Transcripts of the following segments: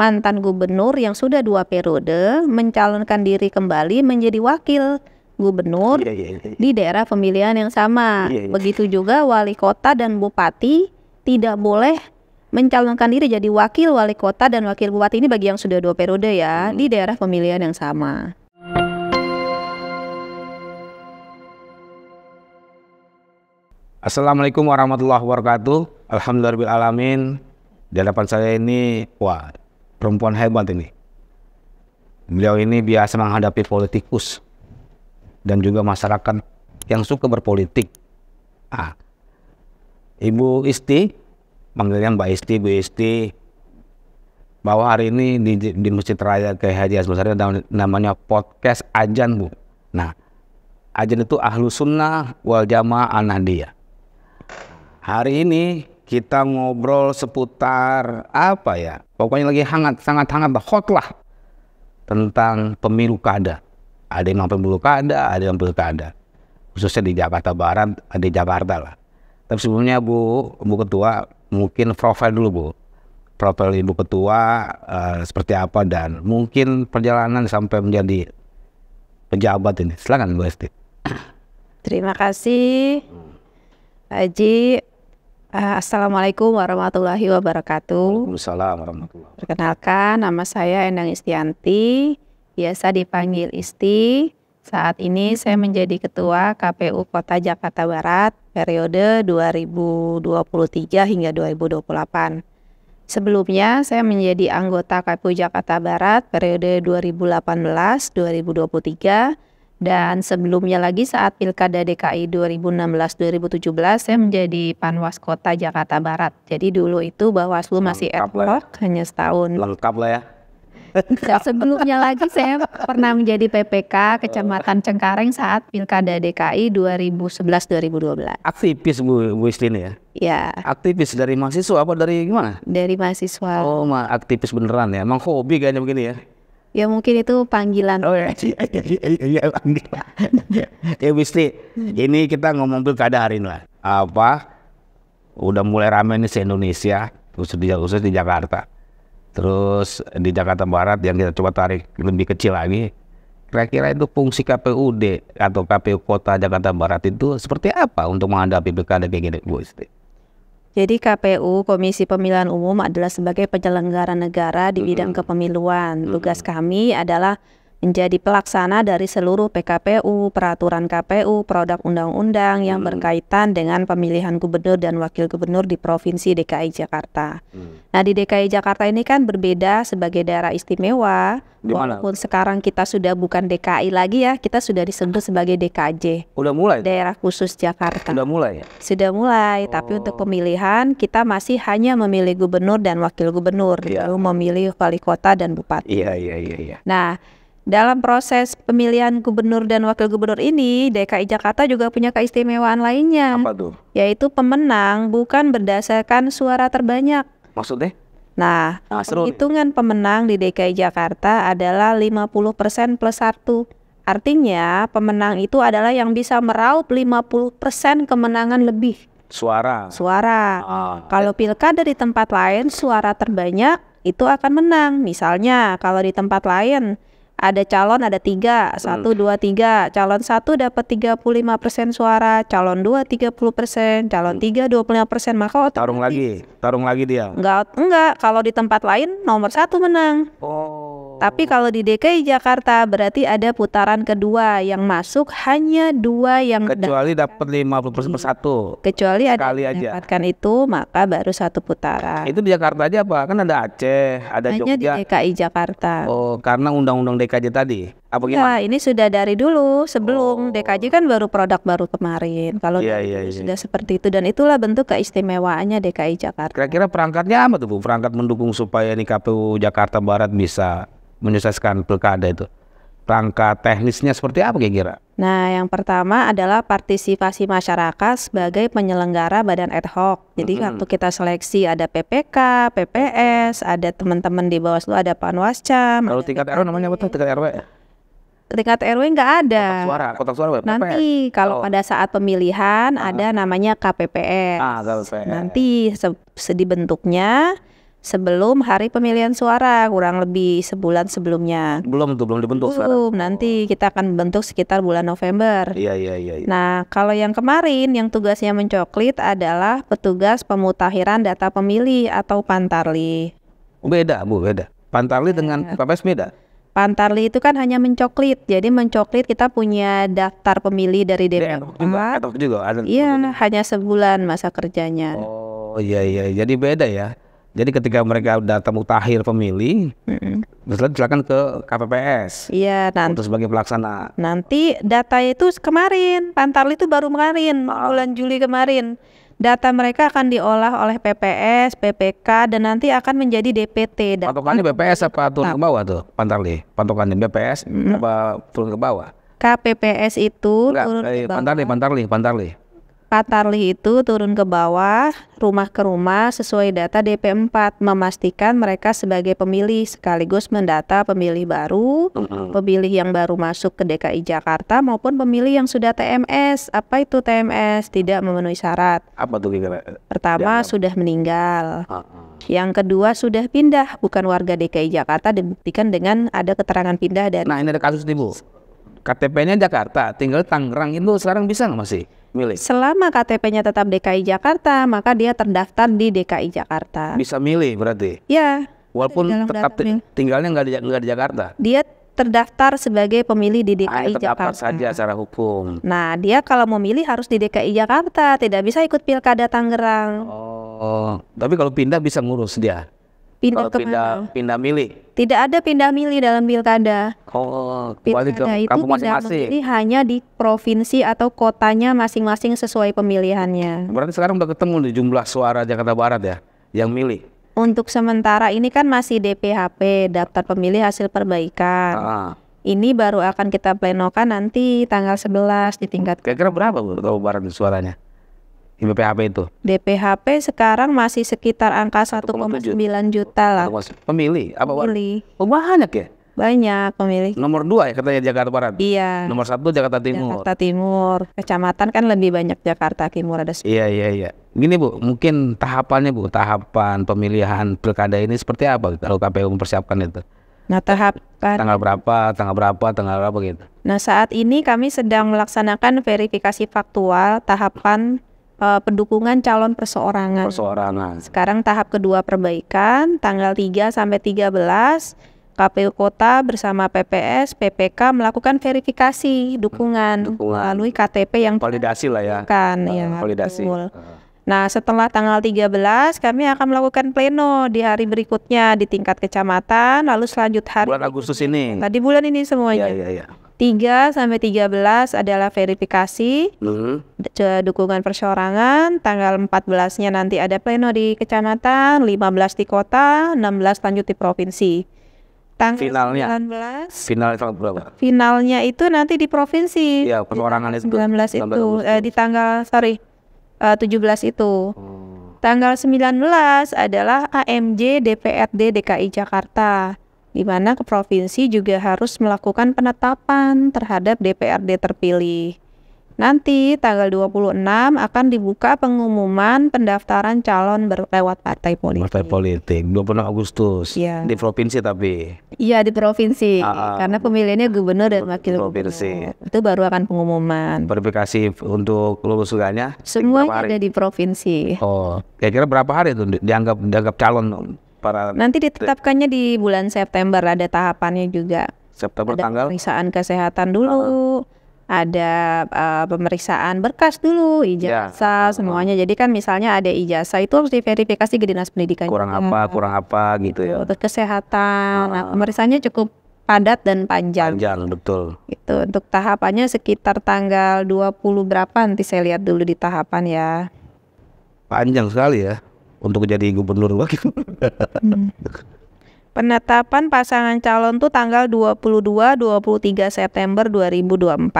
mantan gubernur yang sudah dua periode mencalonkan diri kembali menjadi wakil gubernur yeah, yeah, yeah. Iya. di daerah pemilihan yang sama. Iya, iya. Begitu juga wali kota dan bupati tidak boleh mencalonkan diri jadi wakil wali kota dan wakil bupati ini bagi yang sudah dua periode ya hmm. di daerah pemilihan yang sama. Assalamualaikum warahmatullahi wabarakatuh. alamin. Di hadapan saya ini, wah, perempuan hebat ini. Beliau ini biasa menghadapi politikus dan juga masyarakat yang suka berpolitik. Ah, Ibu Isti, panggilan Mbak Isti, Bu Isti, bahwa hari ini di, di Masjid Raya ke Haji Asbasari ada namanya podcast Ajan Bu. Nah, Ajan itu ahlu sunnah wal jamaah Anandia. Hari ini kita ngobrol seputar apa ya? Pokoknya lagi hangat, sangat hangat, hot lah tentang pemilu kada. Ada yang pemilu kada, ada yang pemilu kada. Khususnya di Jakarta Barat, di Jakarta lah. Tapi sebelumnya Bu, Bu Ketua, mungkin profil dulu Bu. Profil Ibu Ketua uh, seperti apa dan mungkin perjalanan sampai menjadi pejabat ini. Silakan Bu Esti. Terima kasih Haji Eh, Assalamualaikum warahmatullahi wabarakatuh. Waalaikumsalam warahmatullahi wabarakatuh. Perkenalkan, nama saya Endang Istianti, biasa dipanggil Isti. Saat ini saya menjadi Ketua KPU Kota Jakarta Barat periode 2023 hingga 2028. Sebelumnya saya menjadi anggota KPU Jakarta Barat periode 2018-2023 dan sebelumnya lagi saat Pilkada DKI 2016-2017 saya menjadi Panwas Kota Jakarta Barat. Jadi dulu itu Bawaslu masih ad ya. hanya setahun. Lengkap lah ya. Dan sebelumnya lagi saya pernah menjadi PPK Kecamatan Cengkareng saat Pilkada DKI 2011-2012. Aktivis Bu, Bu Istin ya? Ya. Aktivis dari mahasiswa apa dari gimana? Dari mahasiswa. Oh, aktivis beneran ya. Emang hobi kayaknya begini ya. Ya mungkin itu panggilan. Oh iya. Iya, iya, ya, ya mesti. Ini kita ngomong pilkada hari ini lah. Apa? Udah mulai rame nih se Indonesia, khusus di, khusus di Jakarta. Terus di Jakarta Barat yang kita coba tarik lebih kecil lagi. Kira-kira itu fungsi KPUD atau KPU Kota Jakarta Barat itu seperti apa untuk menghadapi pilkada kayak gini, Bu Istri? Jadi KPU Komisi Pemilihan Umum adalah sebagai penyelenggara negara di bidang kepemiluan. Tugas kami adalah menjadi pelaksana dari seluruh PKPU, peraturan KPU, produk undang-undang yang hmm. berkaitan dengan pemilihan gubernur dan wakil gubernur di Provinsi DKI Jakarta. Hmm. Nah, di DKI Jakarta ini kan berbeda sebagai daerah istimewa, walaupun sekarang kita sudah bukan DKI lagi ya, kita sudah disebut sebagai DKJ. Udah mulai? Daerah khusus Jakarta. Sudah mulai ya? Sudah mulai, oh. tapi untuk oh. pemilihan kita masih hanya memilih gubernur dan wakil gubernur, lalu iya. memilih wali kota dan bupati. Iya, iya, iya, iya. Nah, dalam proses pemilihan gubernur dan wakil gubernur ini, DKI Jakarta juga punya keistimewaan lainnya. Apa tuh? Yaitu pemenang bukan berdasarkan suara terbanyak. Maksudnya? Nah, nah hitungan pemenang di DKI Jakarta adalah 50% plus 1. Artinya, pemenang itu adalah yang bisa meraup 50% kemenangan lebih. Suara. Suara. Ah. Kalau pilkada di tempat lain suara terbanyak itu akan menang. Misalnya, kalau di tempat lain ada calon ada tiga hmm. satu dua tiga calon satu dapat 35 persen suara calon dua 30 persen calon hmm. tiga 25 persen maka otomatis tarung lagi tarung lagi dia enggak enggak kalau di tempat lain nomor satu menang oh tapi kalau di DKI Jakarta berarti ada putaran kedua yang masuk hanya dua yang kecuali dapat 50 persen per iya. satu. Kecuali ada Kali aja. itu maka baru satu putaran. Itu di Jakarta aja apa? Kan ada Aceh, ada hanya Jogja. di DKI Jakarta. Oh, karena undang-undang DKJ tadi. Apa iya, gimana? Nah, ini sudah dari dulu sebelum oh. DKJ kan baru produk baru kemarin. Kalau yeah, yeah, yeah. sudah seperti itu dan itulah bentuk keistimewaannya DKI Jakarta. Kira-kira perangkatnya apa tuh Bu? Perangkat mendukung supaya ini KPU Jakarta Barat bisa Menyelesaikan pilkada itu? rangka teknisnya seperti apa kira-kira? Nah, yang pertama adalah partisipasi masyarakat sebagai penyelenggara badan ad hoc. Jadi mm-hmm. waktu kita seleksi ada PPK, PPS, ada teman-teman di Bawaslu, ada Panwascam. Kalau tingkat RW namanya apa Tingkat RW? Ya? Tingkat RW nggak ada. Kotak suara, kotak suara. PPS. Nanti kalau oh. pada saat pemilihan ah. ada namanya KPPS. Ah, KPPS. Nanti se- bentuknya sebelum hari pemilihan suara kurang lebih sebulan sebelumnya. Belum tuh belum dibentuk. Belum. Oh. Nanti kita akan bentuk sekitar bulan November. Iya iya iya. iya. Nah kalau yang kemarin yang tugasnya mencoklit adalah petugas pemutakhiran data pemilih atau pantarli. Beda bu beda. Pantarli dengan ya. PPS beda. Pantarli itu kan hanya mencoklit. Jadi mencoklit kita punya daftar pemilih dari iya, DPR. Juga, juga ada. Iya, hanya sebulan masa kerjanya. Oh iya iya. Jadi beda ya. Jadi ketika mereka datang mutakhir pemilih, mm-hmm. silakan ke KPPS. Iya, nanti untuk sebagai pelaksana. Nanti data itu kemarin, Pantarli itu baru kemarin, bulan Juli kemarin. Data mereka akan diolah oleh PPS, PPK, dan nanti akan menjadi DPT. Patokannya BPS apa turun nah. ke bawah tuh, Pantarli? Patokannya BPS apa turun ke bawah? KPPS itu Enggak, turun ke bawah. Pantarli, Pantarli, Pantarli. Pak Tarli itu turun ke bawah, rumah ke rumah sesuai data DP4 memastikan mereka sebagai pemilih sekaligus mendata pemilih baru, pemilih yang baru masuk ke DKI Jakarta maupun pemilih yang sudah TMS. Apa itu TMS? Tidak memenuhi syarat. Apa tuh kira Pertama Dianggap. sudah meninggal. Yang kedua sudah pindah bukan warga DKI Jakarta dibuktikan dengan ada keterangan pindah dan Nah, ini ada kasus nih Bu. KTP-nya Jakarta, tinggal Tangerang itu sekarang bisa nggak masih? milih. Selama KTP-nya tetap DKI Jakarta, maka dia terdaftar di DKI Jakarta. Bisa milih berarti? Ya. Walaupun tetap tinggalnya nggak di, di Jakarta. Dia terdaftar sebagai pemilih di DKI ah, ya, Jakarta. saja secara hukum. Nah, dia kalau mau milih harus di DKI Jakarta, tidak bisa ikut pilkada Tangerang. Oh, tapi kalau pindah bisa ngurus dia pindah ke pindah, mana? pindah milih. Tidak ada pindah milih dalam pilkada. Oh, kembali ke kampung masing-masing. Ini hanya di provinsi atau kotanya masing-masing sesuai pemilihannya. Berarti sekarang udah ketemu di jumlah suara Jakarta Barat ya yang milih. Untuk sementara ini kan masih DPHP, daftar pemilih hasil perbaikan. Ah. Ini baru akan kita plenokan nanti tanggal 11 di tingkat. Kira-kira berapa Bu Barat suaranya? di BPHP itu? BPHP sekarang masih sekitar angka 1,9 juta lah. Pemilih apa Pemilih. Oh, banyak ya? Banyak pemilih. Nomor dua ya katanya Jakarta Barat. Iya. Nomor satu Jakarta Timur. Jakarta Timur. Kecamatan kan lebih banyak Jakarta Timur ada. Iya iya iya. Gini bu, mungkin tahapannya bu, tahapan pemilihan pilkada ini seperti apa kalau KPU mempersiapkan itu? Nah, tahapan tanggal berapa, tanggal berapa, tanggal berapa gitu. Nah, saat ini kami sedang melaksanakan verifikasi faktual tahapan uh, pendukungan calon perseorangan. Perseorangan. Sekarang tahap kedua perbaikan tanggal 3 sampai 13 KPU Kota bersama PPS, PPK melakukan verifikasi dukungan, dukungan. melalui KTP yang validasi lah ya. Kan, uh, ya. Validasi. Nah, setelah tanggal 13 kami akan melakukan pleno di hari berikutnya di tingkat kecamatan, lalu selanjut hari bulan Agustus ini. Tadi nah, bulan ini semuanya. Ya, ya, ya. 3 sampai 13 adalah verifikasi mm-hmm. dukungan perseorangan, tanggal 14-nya nanti ada pleno di kecamatan, 15 di kota, 16 lanjut di provinsi. Tanggal finalnya 19 final itu berapa? Finalnya itu nanti di provinsi. ya perseorangan itu 19 itu eh, di tanggal sorry eh, uh, 17 itu. Hmm. Tanggal 19 adalah AMJ DPRD DKI Jakarta di mana ke provinsi juga harus melakukan penetapan terhadap DPRD terpilih. Nanti tanggal 26 akan dibuka pengumuman pendaftaran calon berlewat partai politik. Partai politik 26 Agustus. Ya. Di provinsi tapi. Iya, di provinsi. uh, karena pemilihannya gubernur dan wakil provinsi. Gubernur. Itu baru akan pengumuman. Verifikasi untuk lulus semuanya? Semua ada di provinsi. Oh, kira-kira berapa hari itu dianggap dianggap calon? para nanti ditetapkannya di bulan September ada tahapannya juga. September ada tanggal pemeriksaan kesehatan dulu, uh. ada uh, pemeriksaan berkas dulu, ijazah ya, semuanya. Jadi kan misalnya ada ijazah itu harus diverifikasi ke dinas pendidikan. Kurang juga. apa, kurang apa gitu, gitu. ya. Untuk kesehatan, uh. nah, ah. pemeriksaannya cukup padat dan panjang. Panjang, betul. Itu untuk tahapannya sekitar tanggal 20 berapa nanti saya lihat dulu di tahapan ya. Panjang sekali ya untuk jadi gubernur wakil. Hmm. Penetapan pasangan calon tuh tanggal 22 23 September 2024.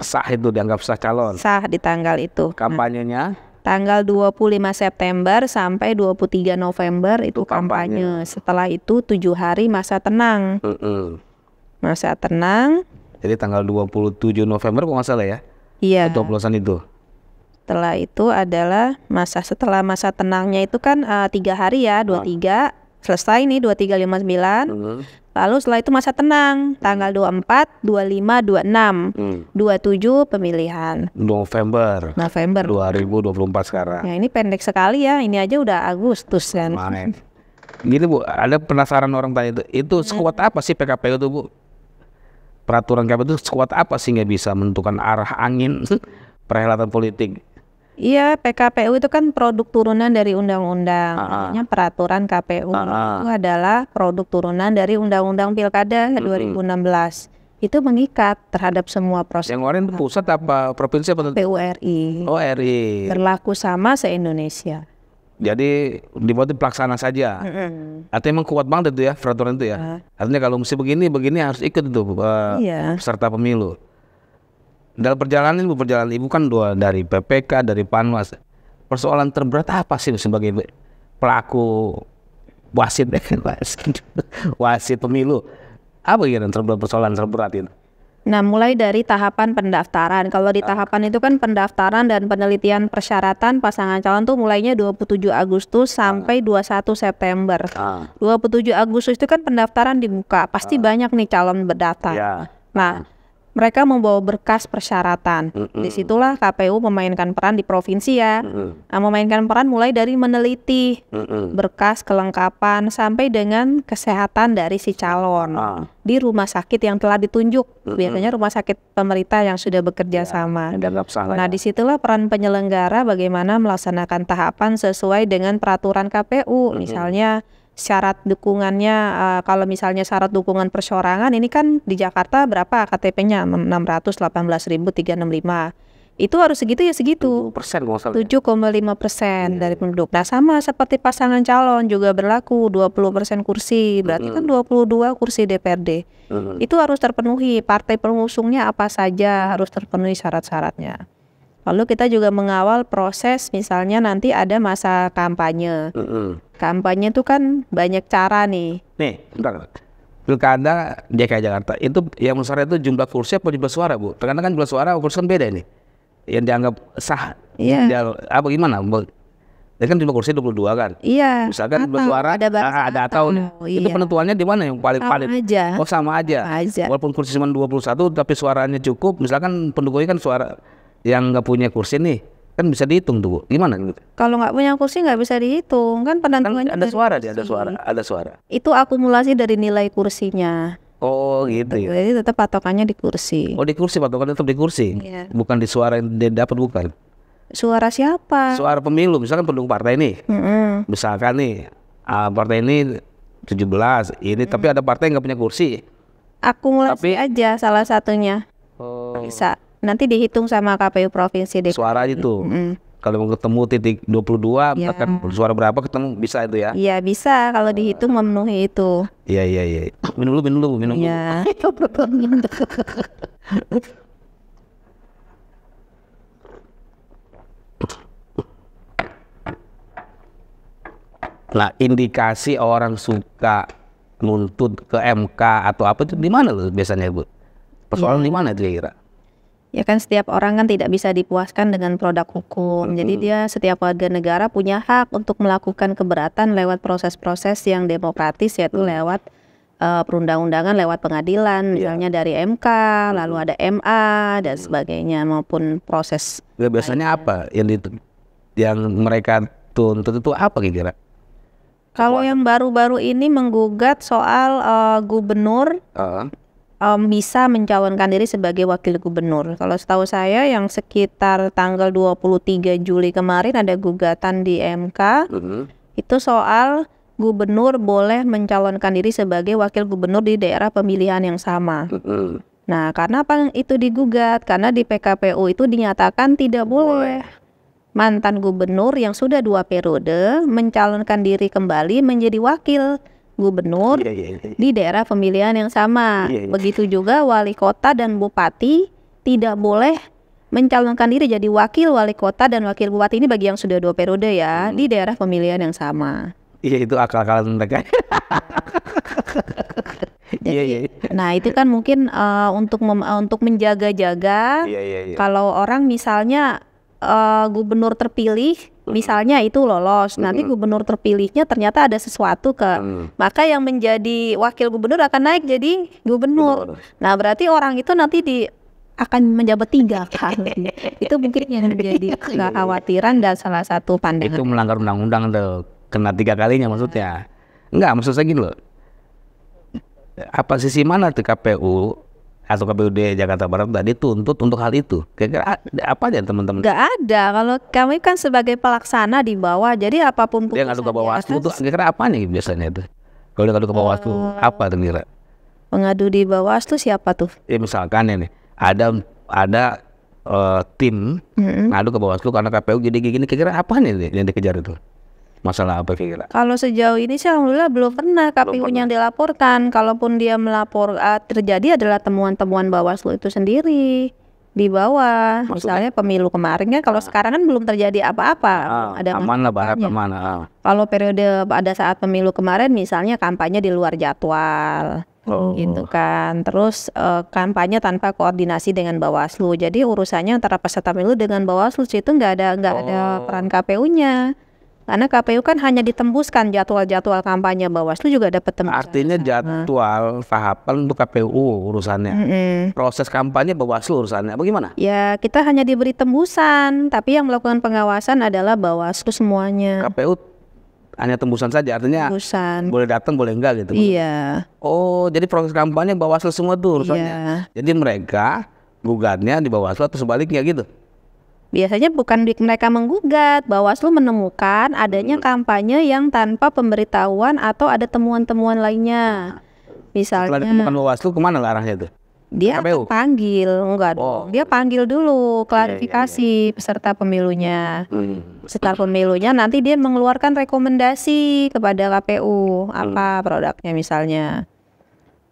Sah itu dianggap sah calon. Sah di tanggal itu. Kampanyenya? Nah, dua tanggal 25 September sampai 23 November itu, itu kampanye. kampanye. Setelah itu tujuh hari masa tenang. Uh -uh. Masa tenang. Jadi tanggal 27 November kok nggak salah ya? Iya. 20-an itu setelah itu adalah masa setelah masa tenangnya itu kan eh, tiga hari ya dua iya. tiga selesai nih dua tiga lima sembilan mm-hmm. lalu setelah itu masa tenang tanggal mm. dua dua empat lima dua enam mm. dua tujuh pemilihan November November dua dua ribu puluh empat sekarang ya ini pendek sekali ya ini aja udah Agustus kan Main. gini gitu, Bu ada penasaran orang tanya itu itu iya. sekuat apa sih PKPU itu Bu peraturan KPU itu sekuat apa sih nggak bisa menentukan arah angin perhelatan politik Iya, PKPU itu kan produk turunan dari undang-undang. Artinya -undang. peraturan KPU Aa. itu adalah produk turunan dari undang-undang Pilkada mm -hmm. 2016. Itu mengikat terhadap semua proses. Yang kemarin pusat apa provinsi apa? PURI. Oh, RI. Berlaku sama se-Indonesia. Jadi dibuat pelaksana saja. Mm -hmm. Artinya emang kuat banget itu ya peraturan itu ya. Artinya kalau mesti begini begini harus ikut itu uh, iya. peserta pemilu dalam perjalanan ibu perjalanan ibu kan dua dari PPK dari Panwas persoalan terberat apa sih sebagai pelaku wasit wasit, wasit pemilu apa yang terberat persoalan terberat itu Nah, mulai dari tahapan pendaftaran. Kalau di ah. tahapan itu kan pendaftaran dan penelitian persyaratan pasangan calon tuh mulainya 27 Agustus ah. sampai 21 September. 27 ah. Agustus itu kan pendaftaran dibuka. Pasti banyak nih calon berdatang. Ya. Nah, mereka membawa berkas persyaratan. Mm hmm Disitulah KPU memainkan peran di provinsi ya. Mm Nah, memainkan peran mulai dari meneliti berkas kelengkapan sampai dengan kesehatan dari si calon ah. di rumah sakit yang telah ditunjuk. Biasanya rumah sakit pemerintah yang sudah bekerja ya, sama. nah, ya. disitulah peran penyelenggara bagaimana melaksanakan tahapan sesuai dengan peraturan KPU, misalnya syarat dukungannya uh, kalau misalnya syarat dukungan persorangan ini kan di Jakarta berapa KTP-nya 618.365 itu harus segitu ya segitu persen ya. tujuh koma lima persen iya. dari penduduk nah sama seperti pasangan calon juga berlaku 20 persen kursi berarti mm -hmm. kan 22 kursi DPRD mm -hmm. itu harus terpenuhi partai pengusungnya apa saja harus terpenuhi syarat-syaratnya Lalu kita juga mengawal proses misalnya nanti ada masa kampanye. Mm -hmm. Kampanye itu kan banyak cara nih. Nih, bentar. Pilkada DKI Jakarta itu yang besar itu jumlah kursi apa jumlah suara bu? Terkadang kan jumlah suara kursi kan beda ini. Yang dianggap sah. Iya. Yeah. Apa gimana? Dia kan jumlah kursi 22 kan? Iya. Misalkan atau, suara ada, ah, ada atau, oh, iya. itu penentuannya di mana yang paling paling aja. Oh sama aja. Sama aja. Walaupun kursi cuma 21 tapi suaranya cukup, misalkan pendukungnya kan suara yang nggak punya kursi nih kan bisa dihitung tuh bu gimana gitu kalau nggak punya kursi nggak bisa dihitung kan penentuannya kan ada suara dia ada suara ada suara itu akumulasi dari nilai kursinya Oh gitu ya. Jadi tetap patokannya di kursi. Oh di kursi patokannya tetap di kursi. Yeah. Bukan di suara yang dia dapat bukan. Suara siapa? Suara pemilu misalkan pendukung partai ini, Mm-hmm. Misalkan nih uh, partai ini 17 ini mm-hmm. tapi ada partai yang nggak punya kursi. Akumulasi tapi, aja salah satunya. Oh. Bisa nanti dihitung sama KPU provinsi deh. Suara itu. Mm -hmm. Kalau mau ketemu titik 22 ya. akan suara berapa ketemu bisa itu ya? Iya, bisa kalau dihitung memenuhi itu. Iya, iya, iya. Minum dulu, minum dulu, minum. Iya. Nah, indikasi orang suka nuntut ke MK atau apa itu di mana loh biasanya, Bu? Persoalan ya. di mana itu kira-kira? Ya kan setiap orang kan tidak bisa dipuaskan dengan produk hukum. Hmm. Jadi dia setiap warga negara punya hak untuk melakukan keberatan lewat proses-proses yang demokratis yaitu hmm. lewat uh, perundang-undangan, lewat pengadilan iya. misalnya dari MK, hmm. lalu ada MA dan sebagainya maupun proses. Ya, biasanya lainnya. apa yang di, yang mereka tuntut itu apa kira-kira? Kalau yang baru-baru ini menggugat soal uh, gubernur uh um, bisa mencalonkan diri sebagai wakil gubernur. Kalau setahu saya yang sekitar tanggal 23 Juli kemarin ada gugatan di MK. Uh-huh. Mm-hmm. Itu soal gubernur boleh mencalonkan diri sebagai wakil gubernur di daerah pemilihan yang sama. Uh-huh. Nah, karena apa itu digugat? Karena di PKPU itu dinyatakan tidak boleh mantan gubernur yang sudah dua periode mencalonkan diri kembali menjadi wakil gubernur yeah, yeah, yeah. di daerah pemilihan yang sama. Yeah, yeah. Begitu juga wali kota dan bupati tidak boleh mencalonkan diri jadi wakil wali kota dan wakil bupati ini bagi yang sudah dua periode ya hmm. di daerah pemilihan yang sama. Iya itu akal-akalan mereka. Iya, jadi, yeah, yeah. Nah itu kan mungkin uh, untuk eh, untuk menjaga-jaga. yeah, yeah, yeah. Kalau orang misalnya uh, gubernur terpilih misalnya itu lolos nanti gubernur terpilihnya ternyata ada sesuatu ke hmm. maka yang menjadi wakil gubernur akan naik jadi gubernur nah berarti orang itu nanti di akan menjabat tiga kali itu mungkin yang menjadi iya. kekhawatiran dan salah satu pandangan itu melanggar undang-undang tuh kena tiga kalinya maksudnya enggak maksud saya gini loh apa sisi mana tuh KPU atau KPUD Jakarta Barat tadi tuntut untuk hal itu. Kira-kira apa aja teman-teman? Gak ada. Kalau kami kan sebagai pelaksana di bawah, jadi apapun pun. Dia ngadu ke Bawaslu itu kira-kira apa nih biasanya itu? Kalau ngadu ke eh, Bawaslu uh, apa kira? Mengadu di Bawaslu siapa tuh? Ya misalkan ini ada ada uh, tim mm -hmm. ngadu ke Bawaslu karena KPU jadi gini kira-kira apa nih yang dikejar itu? masalah apa kira-kira? Kalau sejauh ini sih alhamdulillah belum pernah KPU yang dilaporkan. Kalaupun dia melapor uh, terjadi adalah temuan-temuan Bawaslu itu sendiri di bawah. Maksudnya? Misalnya pemilu kemarin kan kalau ah. sekarang kan belum terjadi apa-apa. Ah, ada aman lah barat aman. Ah. Kalau periode pada saat pemilu kemarin misalnya kampanye di luar jadwal. Oh. gitu kan terus uh, kampanye tanpa koordinasi dengan Bawaslu jadi urusannya antara peserta pemilu dengan Bawaslu itu nggak ada nggak oh. ada peran KPU-nya karena KPU kan hanya ditembuskan jadwal-jadwal kampanye Bawaslu juga dapat tembus. Artinya nah, nah. jadwal tahapan untuk KPU urusannya. Mm -hmm. Proses kampanye Bawaslu urusannya. Bagaimana? Ya, kita hanya diberi tembusan, tapi yang melakukan pengawasan adalah Bawaslu semuanya. KPU hanya tembusan saja artinya tembusan. boleh datang boleh enggak gitu iya oh jadi proses kampanye bawaslu semua tuh urusannya iya. jadi mereka gugatnya di bawaslu atau sebaliknya gitu Biasanya bukan mereka menggugat, Bawaslu menemukan adanya hmm. kampanye yang tanpa pemberitahuan atau ada temuan-temuan lainnya. Nah, misalnya Setelah ditemukan Bawaslu kemana lah arahnya itu? Dia KPU? panggil, enggak oh. Dia panggil dulu iya, iya, klarifikasi yeah, yeah, yeah. peserta pemilunya. mm. Setelah pemilunya nanti dia mengeluarkan rekomendasi kepada KPU apa hmm. produknya misalnya.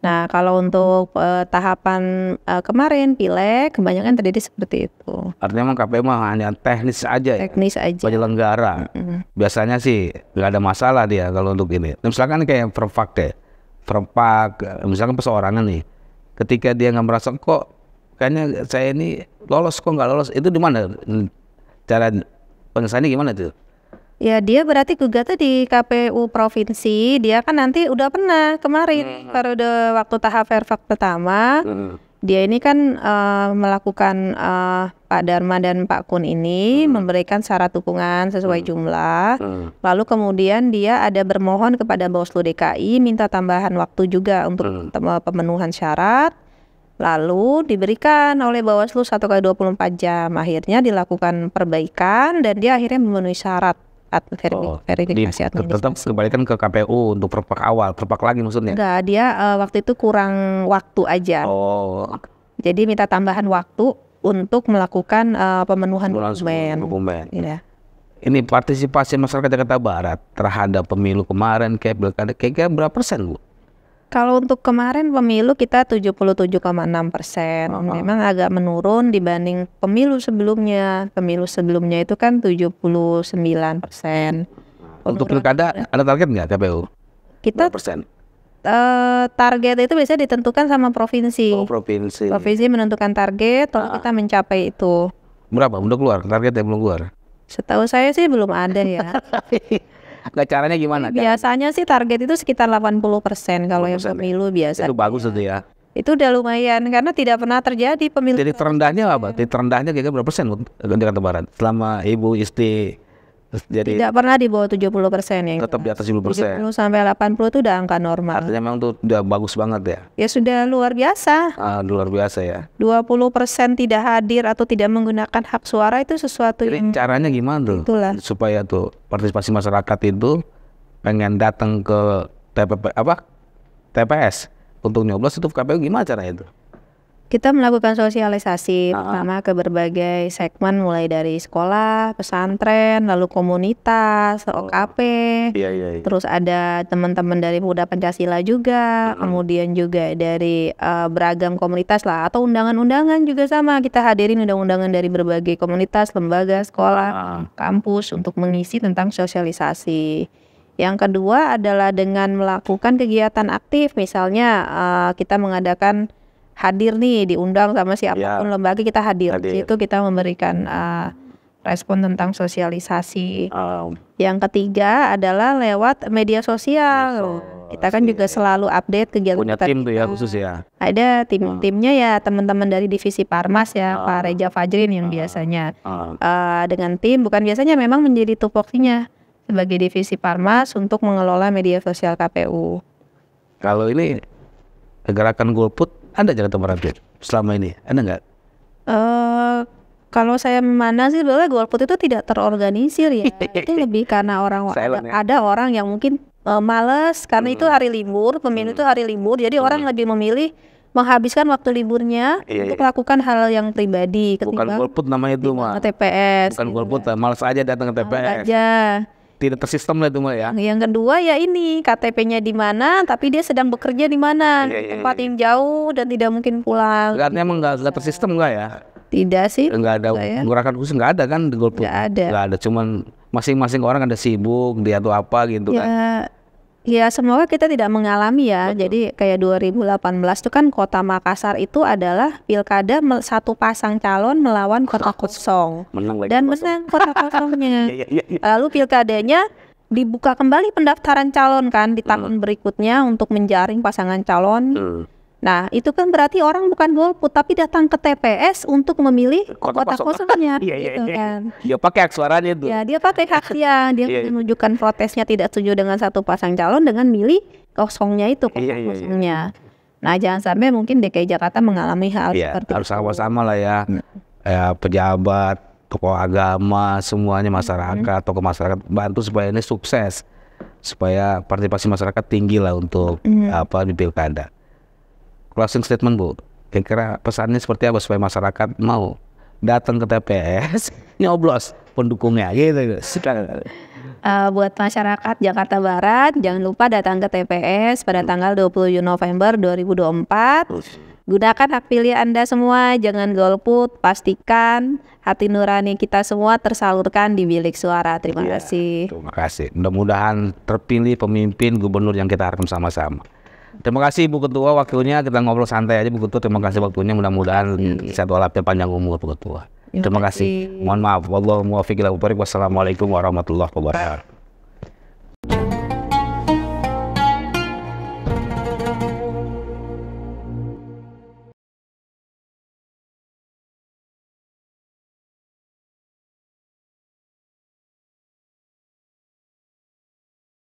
Nah, kalau untuk uh, tahapan uh, kemarin pileg kebanyakan terjadi seperti itu. Artinya memang KPU mah hanya teknis aja teknis ya. Teknis aja. Penyelenggara. Mm-hmm. Biasanya sih nggak ada masalah dia kalau untuk ini. Nah, misalkan kayak perpak deh. Perpak misalkan perseorangan nih. Ketika dia nggak merasa kok kayaknya saya ini lolos kok nggak lolos itu di mana cara penyelesaiannya gimana tuh? Ya dia berarti gugatnya di KPU provinsi, dia kan nanti udah pernah kemarin hmm. periode waktu tahap verfak pertama, hmm. dia ini kan uh, melakukan uh, Pak Dharma dan Pak Kun ini hmm. memberikan syarat dukungan sesuai hmm. jumlah, hmm. lalu kemudian dia ada bermohon kepada Bawaslu DKI minta tambahan waktu juga untuk hmm. Eh, pemenuhan syarat, lalu diberikan oleh Bawaslu 1 kali 24 jam. Akhirnya dilakukan perbaikan dan dia akhirnya memenuhi syarat saat verifikasi, oh, verifikasi di, Tetap kembalikan ke KPU untuk perpak awal, perpak lagi maksudnya? Enggak, dia uh, waktu itu kurang waktu aja. Oh. Jadi minta tambahan waktu untuk melakukan uh, pemenuhan dokumen. dokumen. Iya. Ini partisipasi masyarakat Jakarta Barat terhadap pemilu kemarin kayak kayak berapa persen bu? Kalau untuk kemarin pemilu kita 77,6 persen, uh -huh. memang agak menurun dibanding pemilu sebelumnya. Pemilu sebelumnya itu kan 79 persen. Nah, untuk pilkada ada target nggak KPU? Kita persen. Eh, target itu biasanya ditentukan sama provinsi. Oh, provinsi. Provinsi menentukan target, lalu nah. kita mencapai itu. Berapa? Belum keluar target yang belum keluar. Setahu saya sih belum ada ya. nggak caranya gimana? Biasanya sih target itu sekitar 80% kalau yang ya? pemilu biasa. Itu bagus itu ya. Itu udah lumayan karena tidak pernah terjadi pemilu. Jadi terendahnya apa? Jadi terendahnya kira-kira berapa persen Jakarta Barat? Selama Ibu istri jadi tidak pernah di bawah 70 persen ya. Tetap di atas 70 persen. 70 sampai 80 itu udah angka normal. Artinya memang tuh udah bagus banget ya. Ya sudah luar biasa. Ah, luar biasa ya. 20 persen tidak hadir atau tidak menggunakan hak suara itu sesuatu Jadi, yang. caranya gimana tuh? Itulah. Supaya tuh partisipasi masyarakat itu pengen datang ke TPP apa TPS untuk nyoblos itu KPU gimana caranya itu? kita melakukan sosialisasi uh. pertama ke berbagai segmen mulai dari sekolah, pesantren, lalu komunitas, OKP. Oh. Iya, iya, iya, Terus ada teman-teman dari Muda Pancasila juga, uh. kemudian juga dari uh, beragam komunitas lah atau undangan-undangan juga sama. Kita hadirin undang-undangan dari berbagai komunitas, lembaga, sekolah, uh. kampus untuk mengisi tentang sosialisasi. Yang kedua adalah dengan melakukan kegiatan aktif, misalnya uh, kita mengadakan hadir nih diundang sama siapapun ya. lembaga kita hadir. hadir. Di kita memberikan uh, respon tentang sosialisasi. Um. Yang ketiga adalah lewat media sosial. kita kan juga selalu update kegiatan Punya tim tuh ya khusus ya. Ada tim hmm. timnya ya teman-teman dari divisi Parmas ya uh. Pak Reja Fajrin yang uh. biasanya uh. Uh, dengan tim bukan biasanya memang menjadi tupoksinya sebagai divisi Parmas untuk mengelola media sosial KPU. Kalau ini gerakan golput anda Jakarta Merapi selama ini? Anda nggak? Uh, kalau saya mana sih sebenarnya golput itu tidak terorganisir ya. itu lebih karena orang ada, ya? ada orang yang mungkin uh, males karena hmm. itu hari libur, pemilu hmm. itu hari libur, jadi hmm. orang lebih memilih menghabiskan waktu liburnya iya, untuk iya. melakukan hal yang pribadi bukan golput namanya itu mah TPS bukan gitu golput ya. malas aja datang ke TPS aja tidak tersistem lah itu mah ya. Yang kedua ya ini KTP-nya di mana, tapi dia sedang bekerja di mana, iya, iya, tempat iya. yang jauh dan tidak mungkin pulang. Artinya emang nggak nggak tersistem nggak ya? Tidak sih. Nggak ada ya. khusus nggak ada kan di golput. Nggak ada. Nggak ada, cuman masing-masing orang ada sibuk dia tuh apa gitu ya. kan. Ya semoga kita tidak mengalami ya. Betul. Jadi kayak 2018 itu kan kota Makassar itu adalah pilkada satu pasang calon melawan kota kosong menang dan menang kota kosongnya. Iya, iya, iya, Lalu pilkadanya dibuka kembali pendaftaran calon kan di hmm. tahun hmm. berikutnya untuk menjaring pasangan calon. Hmm. Nah, itu kan berarti orang bukan golput tapi datang ke TPS untuk memilih kota, kota kosongnya. Iya, iya, gitu iya. kan. Dia pakai hak suaranya itu. Ya, dia pakai hak iya. dia, dia iya, menunjukkan protesnya tidak setuju dengan satu pasang calon dengan milih kosongnya itu kota iya, iya, iya. kosongnya. Iya. Nah, jangan sampai mungkin DKI Jakarta mengalami hal iya, seperti harus itu. Harus sama-sama lah ya. Hmm. ya pejabat, tokoh agama, semuanya hmm. masyarakat hmm. tokoh masyarakat bantu supaya ini sukses supaya partisipasi masyarakat tinggi lah untuk hmm. apa di pilkada closing statement Bu kira-kira pesannya seperti apa supaya masyarakat mau datang ke TPS nyoblos pendukungnya gitu uh, buat masyarakat Jakarta Barat jangan lupa datang ke TPS pada hmm. tanggal 20 November 2024 Gunakan hak pilih Anda semua, jangan golput, pastikan hati nurani kita semua tersalurkan di bilik suara. Terima ya, kasih. Terima kasih. Mudah-mudahan terpilih pemimpin gubernur yang kita harapkan sama-sama. Terima kasih Bu Ketua waktunya kita ngobrol santai aja Bu Ketua. Terima kasih waktunya mudah-mudahan hmm. sehat walafiat panjang umur Bu Ketua. Terima kasih. Terima kasih. Mohon maaf. Wallahu muwaffiq ila Wassalamualaikum warahmatullahi wabarakatuh.